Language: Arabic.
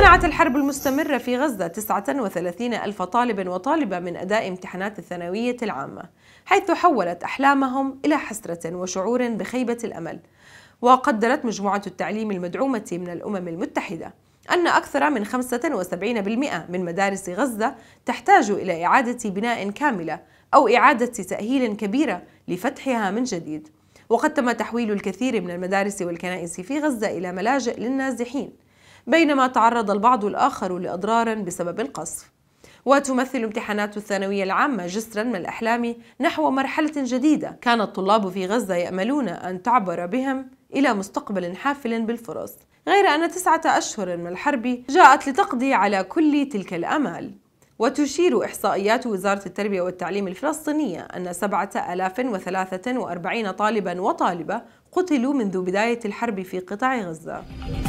منعت الحرب المستمرة في غزة 39 ألف طالب وطالبة من أداء امتحانات الثانوية العامة حيث حولت أحلامهم إلى حسرة وشعور بخيبة الأمل وقدرت مجموعة التعليم المدعومة من الأمم المتحدة أن أكثر من 75% من مدارس غزة تحتاج إلى إعادة بناء كاملة أو إعادة تأهيل كبيرة لفتحها من جديد وقد تم تحويل الكثير من المدارس والكنائس في غزة إلى ملاجئ للنازحين بينما تعرض البعض الآخر لأضرار بسبب القصف وتمثل امتحانات الثانوية العامة جسرا من الأحلام نحو مرحلة جديدة كان الطلاب في غزة يأملون أن تعبر بهم إلى مستقبل حافل بالفرص غير أن تسعة أشهر من الحرب جاءت لتقضي على كل تلك الأمال وتشير إحصائيات وزارة التربية والتعليم الفلسطينية أن 7043 طالبا وطالبة قتلوا منذ بداية الحرب في قطاع غزة